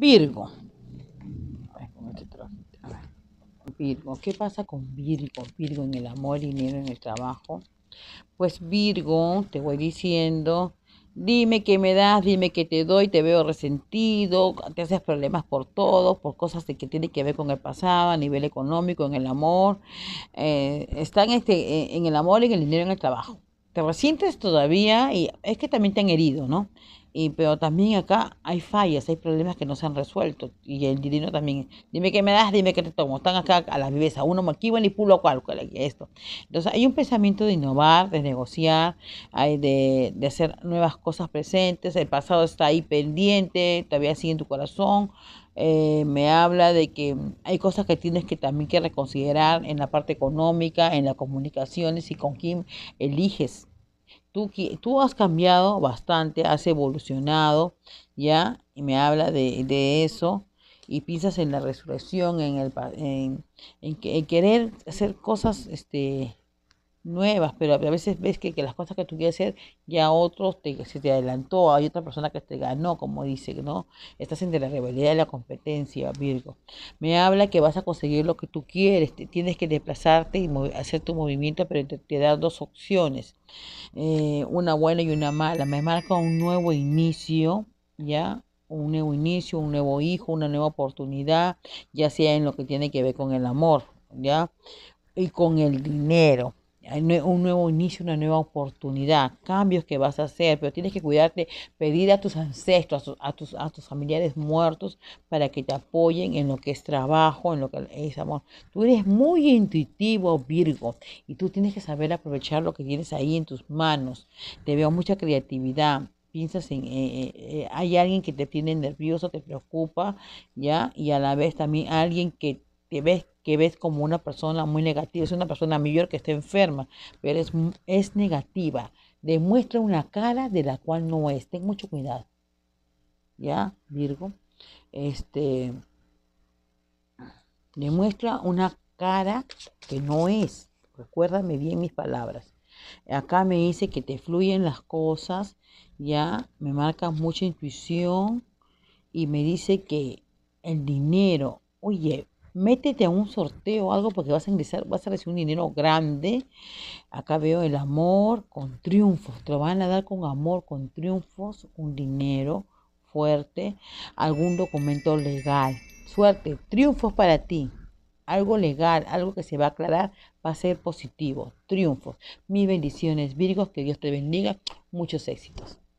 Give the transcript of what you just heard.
Virgo. Este Virgo, ¿qué pasa con Virgo? Virgo en el amor, y dinero, en el trabajo. Pues Virgo, te voy diciendo, dime qué me das, dime qué te doy, te veo resentido, te haces problemas por todo, por cosas que tienen que ver con el pasado, a nivel económico, en el amor. Eh, están este, eh, en el amor, y en el dinero, en el trabajo. Te resientes todavía y es que también te han herido, ¿no? Y, pero también acá hay fallas, hay problemas que no se han resuelto. Y el dinero también, dime qué me das, dime qué te tomo. Están acá a la viveza, uno aquí y pulo cual, cual, esto. Entonces hay un pensamiento de innovar, de negociar, hay de, de hacer nuevas cosas presentes. El pasado está ahí pendiente, todavía sigue en tu corazón. Eh, me habla de que hay cosas que tienes que también que reconsiderar en la parte económica, en las comunicaciones y con quién eliges Tú, has cambiado bastante, has evolucionado, ¿ya? Y me habla de, de eso. Y piensas en la resurrección, en, el, en, en querer hacer cosas este, nuevas, pero a veces ves que, las cosas que tú quieres hacer ya otros te, se te adelantó, hay otra persona que te ganó, como dice, ¿no? Estás entre la rivalidad y la competencia, Virgo. Me habla que vas a conseguir lo que tú quieres, tienes que desplazarte y hacer tu movimiento, pero te, da dos opciones, eh, una buena y una mala. Me marca un nuevo inicio, ¿ya? un nuevo inicio, un nuevo hijo, una nueva oportunidad, ya sea en lo que tiene que ver con el amor, ¿ya? Y con el dinero un nuevo inicio, una nueva oportunidad, cambios que vas a hacer, pero tienes que cuidarte, pedir a tus ancestros, a, tus, a tus familiares muertos para que te apoyen en lo que es trabajo, en lo que es amor. Tú eres muy intuitivo, Virgo, y tú tienes que saber aprovechar lo que tienes ahí en tus manos. Te veo mucha creatividad piensas en, eh, eh, eh, hay alguien que te tiene nervioso, te preocupa, ¿ya? Y a la vez también alguien que ves, que ves como una persona muy negativa, es una persona mayor que está enferma, pero es, es negativa, demuestra una cara de la cual no es. Ten mucho cuidado. ¿Ya, Virgo? Este, demuestra una cara que no es. Recuérdame bien mis palabras. Acá me dice que te fluyen las cosas, ya me marca mucha intuición y me dice que el dinero, oye, métete a un sorteo algo porque vas a ingresar, vas a recibir un dinero grande. Acá veo el amor con triunfos, te lo van a dar con amor, con triunfos, un dinero fuerte, algún documento legal. Suerte, triunfos para ti. Algo legal, algo que se va a aclarar, va a ser positivo. Triunfos. Mis bendiciones, Virgos, que Dios te bendiga. Muchos éxitos.